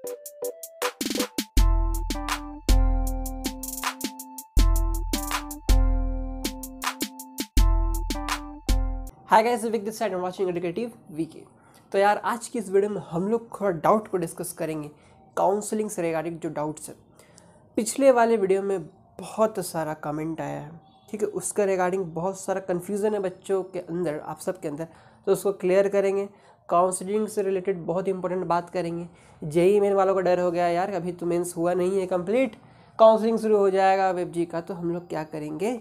hi guys Vik this side watching educative VK तो यार आज की इस वीडियो में हम लोग थोड़ा डाउट को डिस्कस करेंगे काउंसलिंग से रिगार्डिंग जो डाउट्स है पिछले वाले वीडियो में बहुत सारा कमेंट आया है ठीक है उसका रिगार्डिंग बहुत सारा कन्फ्यूज़न है बच्चों के अंदर आप सब के अंदर तो उसको क्लियर करेंगे काउंसलिंग से रिलेटेड बहुत इंपॉर्टेंट बात करेंगे जेई मेन वालों का डर हो गया यार अभी तो मेन्स हुआ नहीं है कंप्लीट काउंसलिंग शुरू हो जाएगा वेब जी का तो हम लोग क्या करेंगे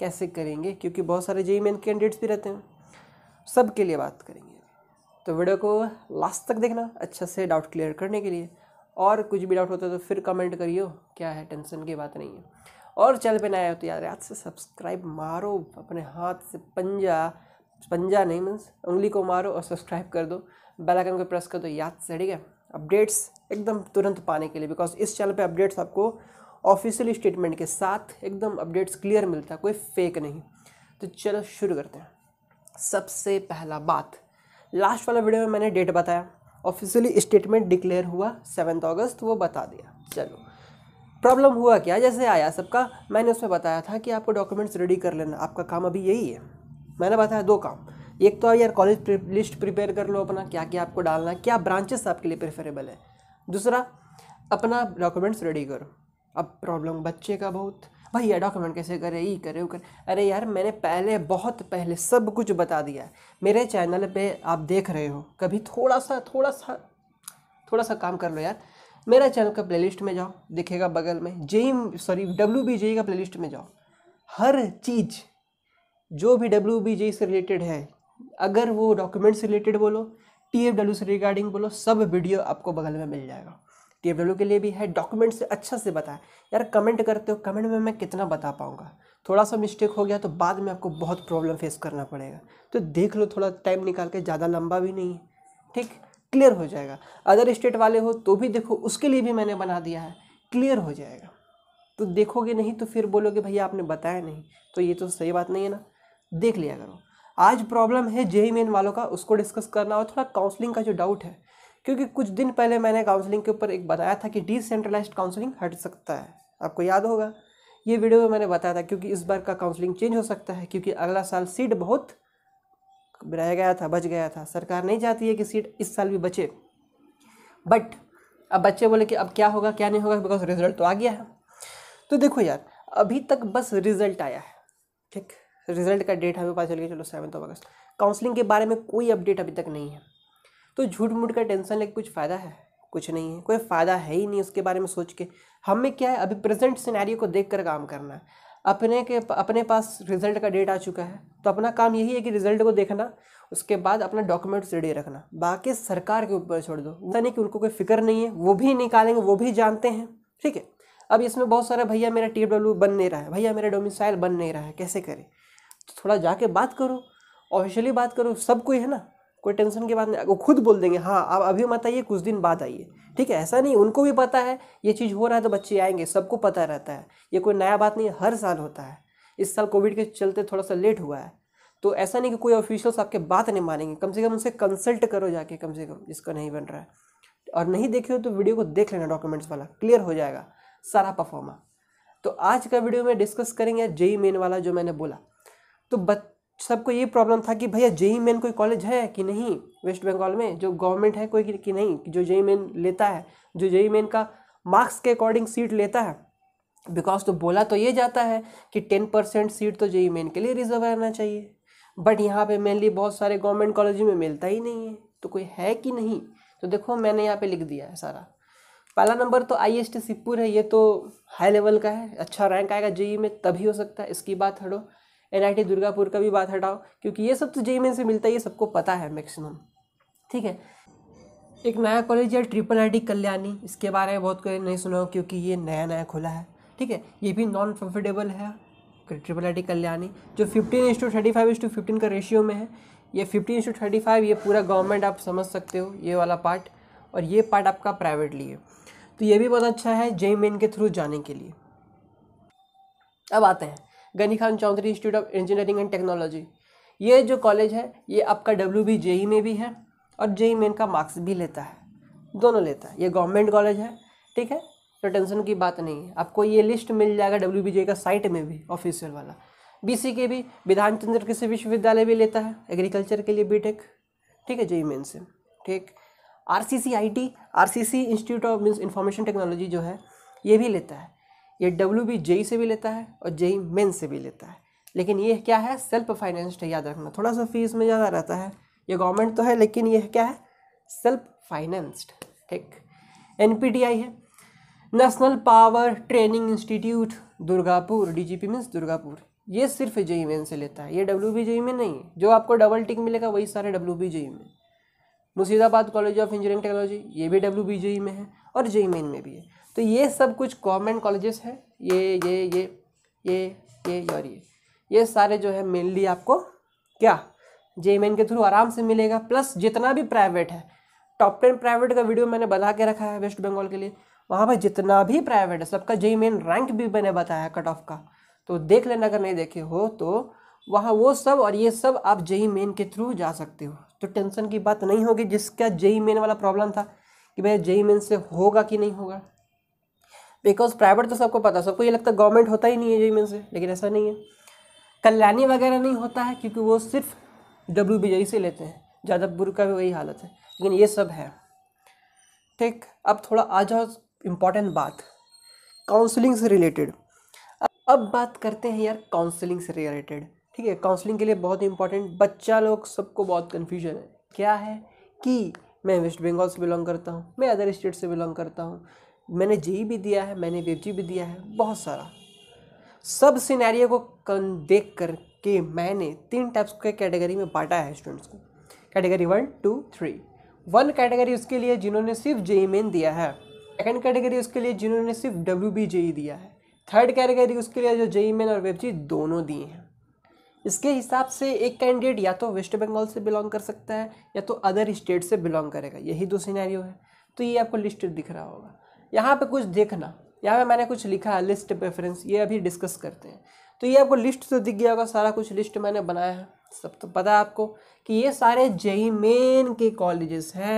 कैसे करेंगे क्योंकि बहुत सारे जेई मेन कैंडिडेट्स भी रहते हैं सब के लिए बात करेंगे तो वीडियो को लास्ट तक देखना अच्छा से डाउट क्लियर करने के लिए और कुछ भी डाउट होता है तो फिर कमेंट करियो क्या है टेंशन की बात नहीं है और चैनल पर नया हो तो यार याद से सब्सक्राइब मारो अपने हाथ से पंजा पंजा नहीं मीन्स उंगली को मारो और सब्सक्राइब कर दो बेल आइकन को प्रेस कर दो याद से ठीक है अपडेट्स एकदम तुरंत पाने के लिए बिकॉज इस चैनल पे अपडेट्स आपको ऑफिशियली स्टेटमेंट के साथ एकदम अपडेट्स क्लियर मिलता है कोई फेक नहीं तो चलो शुरू करते हैं सबसे पहला बात लास्ट वाला वीडियो में मैंने डेट बताया ऑफिशियली स्टेटमेंट डिक्लेयर हुआ सेवन्थ अगस्त वो बता दिया चलो प्रॉब्लम हुआ क्या जैसे आया सबका मैंने उसमें बताया था कि आपको डॉक्यूमेंट्स रेडी कर लेना आपका काम अभी यही है मैंने बताया दो काम एक तो यार कॉलेज लिस्ट प्रिपेयर कर लो अपना क्या क्या आपको डालना है क्या ब्रांचेस आपके लिए प्रेफरेबल है दूसरा अपना डॉक्यूमेंट्स रेडी करो अब प्रॉब्लम बच्चे का बहुत भाई ये डॉक्यूमेंट कैसे करे ये करे वो करे अरे यार मैंने पहले बहुत पहले सब कुछ बता दिया है मेरे चैनल पे आप देख रहे हो कभी थोड़ा सा थोड़ा सा थोड़ा सा काम कर लो यार मेरा चैनल का प्लेलिस्ट में जाओ दिखेगा बगल में JEE sorry W B JEE का प्लेलिस्ट में जाओ हर चीज़ जो भी डब्ल्यू से रिलेटेड है अगर वो डॉक्यूमेंट से रिलेटेड बोलो टी एफ डब्ल्यू से रिगार्डिंग बोलो सब वीडियो आपको बगल में मिल जाएगा टी एफ डब्ल्यू के लिए भी है डॉक्यूमेंट से अच्छा से बताएं यार कमेंट करते हो कमेंट में मैं कितना बता पाऊँगा थोड़ा सा मिस्टेक हो गया तो बाद में आपको बहुत प्रॉब्लम फेस करना पड़ेगा तो देख लो थोड़ा टाइम निकाल के ज़्यादा लंबा भी नहीं है ठीक क्लियर हो जाएगा अदर स्टेट वाले हो तो भी देखो उसके लिए भी मैंने बना दिया है क्लियर हो जाएगा तो देखोगे नहीं तो फिर बोलोगे भैया आपने बताया नहीं तो ये तो सही बात नहीं है ना देख लिया करो आज प्रॉब्लम है जेई मेन वालों का उसको डिस्कस करना और थोड़ा काउंसलिंग का जो डाउट है क्योंकि कुछ दिन पहले मैंने काउंसलिंग के ऊपर एक बताया था कि डिसेंट्रलाइज काउंसलिंग हट सकता है आपको याद होगा ये वीडियो में मैंने बताया था क्योंकि इस बार का काउंसलिंग चेंज हो सकता है क्योंकि अगला साल सीट बहुत रह गया था बच गया था सरकार नहीं चाहती है कि सीट इस साल भी बचे बट अब बच्चे बोले कि अब क्या होगा क्या नहीं होगा बिकॉज रिजल्ट तो आ गया है तो देखो यार अभी तक बस रिजल्ट आया है ठीक रिजल्ट का डेट हमें पता चल गया चलो सेवन्थ ऑफ अगस्त काउंसलिंग के बारे में कोई अपडेट अभी तक नहीं है तो झूठ मूठ का टेंशन लेके कुछ फ़ायदा है कुछ नहीं है कोई फ़ायदा है ही नहीं उसके बारे में सोच के हमें क्या है अभी प्रेजेंट सिनेरियो को देख कर काम करना है अपने के अपने पास रिजल्ट का डेट आ चुका है तो अपना काम यही है कि रिजल्ट को देखना उसके बाद अपना डॉक्यूमेंट्स रेडी रखना बाकी सरकार के ऊपर छोड़ दो पता नहीं कि उनको कोई फिक्र नहीं है वो भी निकालेंगे वो भी जानते हैं ठीक है अब इसमें बहुत सारा भैया मेरा टी डब्ल्यू बन नहीं रहा है भैया मेरा डोमिसाइल बन नहीं रहा है कैसे करें तो थोड़ा जाके बात करो ऑफिशियली बात करो सब कोई है ना कोई टेंशन की बात नहीं वो खुद बोल देंगे हाँ आप अभी मत आइए कुछ दिन बाद आइए ठीक है ऐसा नहीं उनको भी पता है ये चीज़ हो रहा है तो बच्चे आएंगे सबको पता रहता है ये कोई नया बात नहीं हर साल होता है इस साल कोविड के चलते थोड़ा सा लेट हुआ है तो ऐसा नहीं कि कोई ऑफिशियल्स आपके बात नहीं मानेंगे कम से कम उनसे कंसल्ट करो जाके कम से कम इसका नहीं बन रहा है और नहीं देखे हो तो वीडियो को देख लेना डॉक्यूमेंट्स वाला क्लियर हो जाएगा सारा परफॉर्मा तो आज का वीडियो में डिस्कस करेंगे जेई मेन वाला जो मैंने बोला तो सबको ये प्रॉब्लम था कि भैया जेई मेन कोई कॉलेज है कि नहीं वेस्ट बंगाल में जो गवर्नमेंट है कोई कि नहीं जो जेई मेन लेता है जो जेई मेन का मार्क्स के अकॉर्डिंग सीट लेता है बिकॉज तो बोला तो ये जाता है कि टेन परसेंट सीट तो जेई मेन के लिए रिजर्व रहना चाहिए बट यहाँ पे मेनली बहुत सारे गवर्नमेंट कॉलेज में मिलता ही नहीं है तो कोई है कि नहीं तो देखो मैंने यहाँ पे लिख दिया है सारा पहला नंबर तो आई एस टी सिपुर है ये तो हाई लेवल का है अच्छा रैंक आएगा जेई में तभी हो सकता है इसकी बात हटो एन दुर्गापुर का भी बात हटाओ क्योंकि ये सब तो जेई मेन से मिलता है ये सबको पता है मैक्सिमम ठीक है एक नया कॉलेज है ट्रिपल आई कल्याणी इसके बारे में बहुत कोई नहीं सुना हो क्योंकि ये नया नया खुला है ठीक है ये भी नॉन प्रॉफिटेबल है ट्रिपल आई कल्याणी जो fifteen is to thirty five is to fifteen का रेशियो में है ये fifteen is to thirty five ये पूरा गवर्नमेंट आप समझ सकते हो ये वाला पार्ट और ये पार्ट आपका प्राइवेटली है तो ये भी बहुत अच्छा है जेई मेन के थ्रू जाने के लिए अब आते हैं Ghani Khan Chowdhury institute of engineering and technology ये जो कॉलेज है ये आपका डब्ल्यू बी जेई में भी है और जेई e मेन का मार्क्स भी लेता है दोनों लेता है ये गवर्नमेंट कॉलेज है ठीक है तो टेंशन की बात नहीं है आपको ये लिस्ट मिल जाएगा डब्ल्यू बी जे का साइट में भी ऑफिशियल वाला बी सी के भी विधान चंद्र कृषि विश्वविद्यालय भी लेता है एग्रीकल्चर के लिए बी टेक ठीक है जेई मेन से ठीक R C C I T R C C institute of means information technology जो है ये भी लेता है ये डब्ल्यू बी जेई से भी लेता है और जेई मेन से भी लेता है लेकिन ये क्या है सेल्फ फाइनेंस्ड है याद रखना थोड़ा सा फीस में ज़्यादा रहता है ये गवर्नमेंट तो है लेकिन यह क्या है सेल्फ फाइनेंस्ड ठीक एन है national power training institute Durgapur D P means Durgapur ये सिर्फ जेई मेन से लेता है ये डब्ल्यू बी जेई में नहीं है जो आपको डबल टिक मिलेगा वही सारे डब्ल्यू बी जेई में Murshidabad college of engineering technology ये भी डब्ल्यू बी जेई में है और जेई मेन में भी है तो ये सब कुछ गवर्नमेंट कॉलेजेस हैं ये ये ये ये ये और ये ये सारे जो है मेनली आपको क्या जे के थ्रू आराम से मिलेगा प्लस जितना भी प्राइवेट है टॉप टेन प्राइवेट का वीडियो मैंने बना के रखा है वेस्ट बंगाल के लिए वहाँ पर जितना भी प्राइवेट है सबका जे मेन रैंक भी मैंने बताया कट ऑफ का तो देख लेना अगर नहीं देखे हो तो वहाँ वो सब और ये सब आप जेई मेन के थ्रू जा सकते हो तो टेंशन की बात नहीं होगी जिसका जेई मेन वाला प्रॉब्लम था कि भाई जेई मेन से होगा कि नहीं होगा बिकॉज प्राइवेट तो सबको पता सबको ये लगता है गवर्नमेंट होता ही नहीं है जेई मेन से लेकिन ऐसा नहीं है कल्याणी वगैरह नहीं होता है क्योंकि वो सिर्फ डब्ल्यू बी से लेते हैं जादवपुर का भी वही हालत है लेकिन ये सब है ठीक अब थोड़ा आ जाओ इम्पॉर्टेंट बात काउंसलिंग से रिलेटेड अब बात करते हैं यार काउंसलिंग से रिलेटेड ठीक है काउंसलिंग के लिए बहुत इंपॉर्टेंट बच्चा लोग सबको बहुत कन्फ्यूजन है क्या है कि मैं वेस्ट बंगाल से बिलोंग करता हूँ मैं अदर स्टेट से बिलोंग करता हूँ मैंने जेई भी दिया है मैंने वेब भी दिया है बहुत सारा सब सिनेरियो को देख करके मैंने तीन टाइप्स के कैटेगरी में बांटा है स्टूडेंट्स को category one two three one category उसके लिए जिन्होंने सिर्फ जेई मेन दिया है सेकेंड कैटेगरी उसके लिए जिन्होंने सिर्फ डब्ल्यू बी जेई दिया है थर्ड कैटेगरी उसके लिए जो जेई मेन और जी दोनों दिए हैं इसके हिसाब से एक कैंडिडेट या तो वेस्ट बंगाल से बिलोंग कर सकता है या तो अदर स्टेट से बिलोंग करेगा यही दो सिनेरियो है तो ये आपको लिस्ट दिख रहा होगा यहाँ पे कुछ देखना यहाँ पे मैंने कुछ लिखा है लिस्ट प्रेफरेंस ये अभी डिस्कस करते हैं तो ये आपको लिस्ट तो दिख गया होगा सारा कुछ लिस्ट मैंने बनाया है सब तो पता है आपको कि ये सारे जेई मेन के कॉलेजेस हैं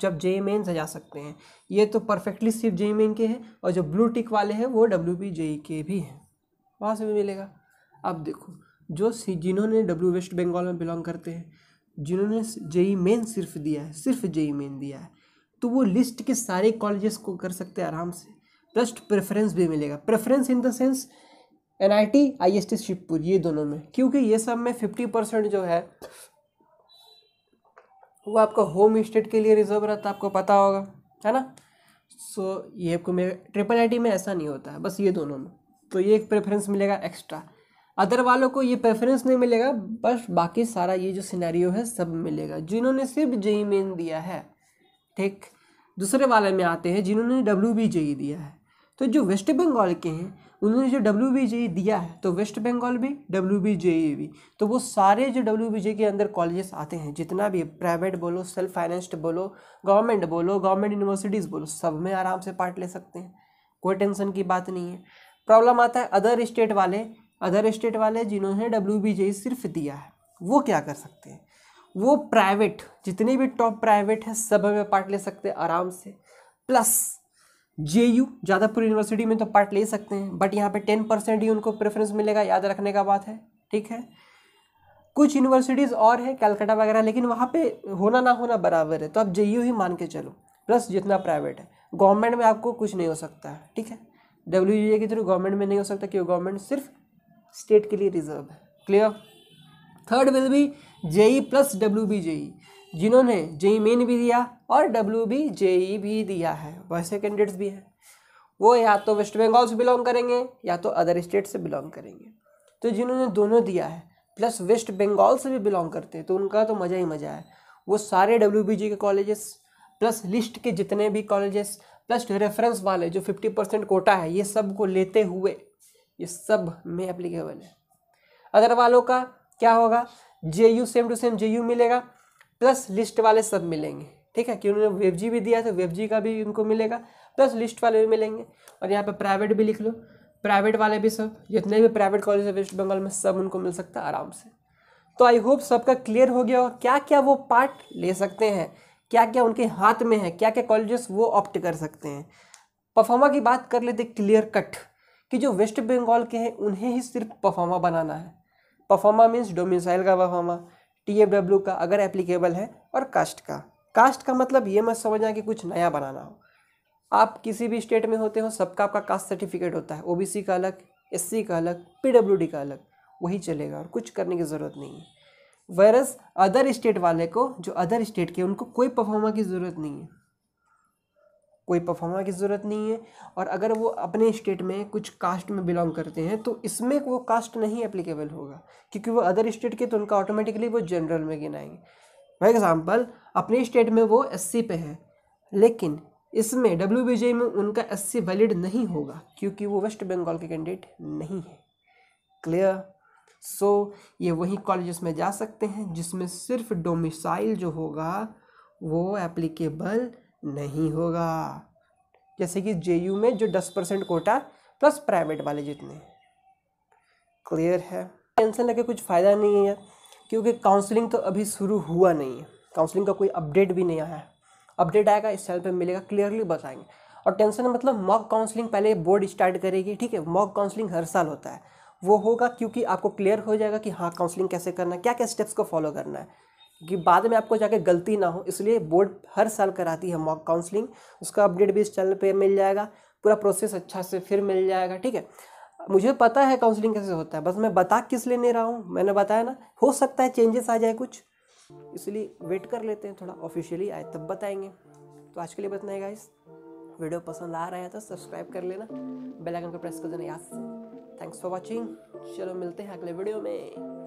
जब जेई मेन से जा सकते हैं ये तो परफेक्टली सिर्फ जेई मेन के हैं और जो ब्लू टिक वाले हैं वो डब्ल्यू पी जेई के भी हैं वहाँ से भी मिलेगा अब देखो जो जिन्होंने डब्ल्यू वेस्ट बंगाल में बिलोंग करते हैं जिन्होंने जेई मेन सिर्फ दिया है सिर्फ जेई मेन दिया है तो वो लिस्ट के सारे कॉलेजेस को कर सकते हैं आराम से प्लस प्रेफरेंस भी मिलेगा preference in the sense N I T I S T Shibpur ये दोनों में क्योंकि ये सब में फिफ्टी परसेंट जो है वो आपका होम स्टेट के लिए रिजर्व रहता है आपको पता होगा है ना सो so, ये आपको मेरे ट्रिपल आई टी में ऐसा नहीं होता है बस ये दोनों में तो ये एक प्रेफरेंस मिलेगा एक्स्ट्रा अदर वालों को ये प्रेफरेंस नहीं मिलेगा बस बाकी सारा ये जो सिनेरियो है सब मिलेगा जिन्होंने सिर्फ जेई मेन दिया है ठीक दूसरे वाले में आते हैं जिन्होंने डब्ल्यू बी जे दिया है तो जो वेस्ट बंगाल के हैं उन्होंने जो डब्ल्यू बी जे दिया है तो वेस्ट बंगाल भी डब्ल्यू बी जे भी तो वो सारे जो डब्ल्यू बी जे के अंदर कॉलेजेस आते हैं जितना भी प्राइवेट बोलो सेल्फ फाइनेंस्ड बोलो गवर्नमेंट बोलो गवर्नमेंट यूनिवर्सिटीज़ बोलो सब में आराम से पार्ट ले सकते हैं कोई टेंशन की बात नहीं है प्रॉब्लम आता है अदर स्टेट वाले अदर स्टेट वाले जिन्होंने डब्ल्यू बी जे सिर्फ दिया है वो क्या कर सकते हैं वो प्राइवेट जितने भी टॉप प्राइवेट हैं सब में पार्ट ले सकते हैं आराम से plus J U Jadavpur university में तो पार्ट ले सकते हैं बट यहाँ पे टेन परसेंट ही उनको प्रेफरेंस मिलेगा याद रखने का बात है ठीक है कुछ यूनिवर्सिटीज़ और हैं कलकत्ता वगैरह लेकिन वहाँ पे होना ना होना बराबर है तो आप जे यू ही मान के चलो प्लस जितना प्राइवेट है गवर्नमेंट में आपको कुछ नहीं हो सकता है ठीक है डब्ल्यू के थ्रू गवर्नमेंट में नहीं हो सकता क्योंकि गवर्नमेंट सिर्फ स्टेट के लिए रिजर्व है clear third will be JEE plus W B JEE जिन्होंने जेई मेन e भी दिया और डब्ल्यू बी जेई भी दिया है वैसे कैंडिडेट्स भी हैं वो या तो वेस्ट बंगाल से बिलोंग करेंगे या तो अदर स्टेट से बिलोंग करेंगे तो जिन्होंने दोनों दिया है प्लस वेस्ट बंगाल से भी बिलोंग करते हैं तो उनका तो मज़ा ही मज़ा है वो सारे डब्ल्यू बी जी के कॉलेजेस प्लस लिस्ट के जितने भी कॉलेजेस प्लस रेफरेंस वाले जो फिफ्टी परसेंट कोटा है ये सब को लेते हुए ये सब में एप्लीकेबल है अगर वालों का क्या होगा J U same to same J U मिलेगा प्लस लिस्ट वाले सब मिलेंगे ठीक है कि उन्होंने वेब जी भी दिया तो जी का भी उनको मिलेगा प्लस लिस्ट वाले भी मिलेंगे और यहाँ पर प्राइवेट भी लिख लो प्राइवेट वाले भी सब जितने भी प्राइवेट कॉलेज है वेस्ट बंगाल में सब उनको मिल सकता है आराम से तो आई होप सबका क्लियर हो गया क्या क्या वो पार्ट ले सकते हैं क्या क्या उनके हाथ में है क्या क्या कॉलेजेस वो ऑप्ट कर सकते हैं परफॉर्मा की बात कर लेते क्लियर कट कि जो वेस्ट बंगाल के हैं उन्हें ही सिर्फ परफॉर्मा बनाना है परफॉर्मा मीन्स डोमिसाइल का परफॉर्मा टी एफ डब्ल्यू का अगर एप्लीकेबल है और कास्ट का कास्ट का मतलब ये मत समझना कि कुछ नया बनाना हो आप किसी भी स्टेट में होते हो सबका आपका कास्ट सर्टिफिकेट होता है सी का अलग सी का अलग डी का अलग वही चलेगा और कुछ करने की ज़रूरत नहीं है वायरस अदर स्टेट वाले को जो अदर स्टेट के उनको कोई परफॉर्मा की ज़रूरत नहीं है कोई परफॉर्मा की ज़रूरत नहीं है और अगर वो अपने स्टेट में कुछ कास्ट में बिलोंग करते हैं तो इसमें वो कास्ट नहीं एप्लीकेबल होगा क्योंकि वो अदर स्टेट के तो उनका ऑटोमेटिकली वो जनरल में गिनाएंगे फॉर एग्ज़ाम्पल अपने स्टेट में वो एस पे है लेकिन इसमें डब्ल्यू में उनका एस वैलिड नहीं होगा क्योंकि वो वेस्ट बंगाल के कैंडिडेट नहीं है क्लियर सो so, ये वही कॉलेजेस में जा सकते हैं जिसमें सिर्फ डोमिसाइल जो होगा वो एप्लीकेबल नहीं होगा जैसे कि जे में जो दस परसेंट कोटा प्लस प्राइवेट वाले जितने क्लियर है टेंशन लगे कुछ फ़ायदा नहीं है क्योंकि काउंसलिंग तो अभी शुरू हुआ नहीं है काउंसलिंग का कोई अपडेट भी नहीं आया है अपडेट आएगा इस चैनल पर मिलेगा क्लियरली बताएंगे और टेंशन मतलब मॉक काउंसलिंग पहले बोर्ड स्टार्ट करेगी ठीक है मॉक काउंसलिंग हर साल होता है वो होगा क्योंकि आपको क्लियर हो जाएगा कि हाँ काउंसलिंग कैसे करना है क्या क्या स्टेप्स को फॉलो करना है कि बाद में आपको जाके गलती ना हो इसलिए बोर्ड हर साल कराती है मॉक काउंसलिंग उसका अपडेट भी इस चैनल पर मिल जाएगा पूरा प्रोसेस अच्छा से फिर मिल जाएगा ठीक है मुझे पता है काउंसलिंग कैसे होता है बस मैं बता किस लिए नहीं रहा हूँ मैंने बताया ना हो सकता है चेंजेस आ जाए कुछ इसलिए वेट कर लेते हैं थोड़ा ऑफिशियली आए तब बताएंगे तो आज के लिए बतना इस गाइस वीडियो पसंद आ रहा है तो सब्सक्राइब कर लेना बेल आइकन को प्रेस कर देना याद से थैंक्स फॉर वाचिंग चलो मिलते हैं अगले वीडियो में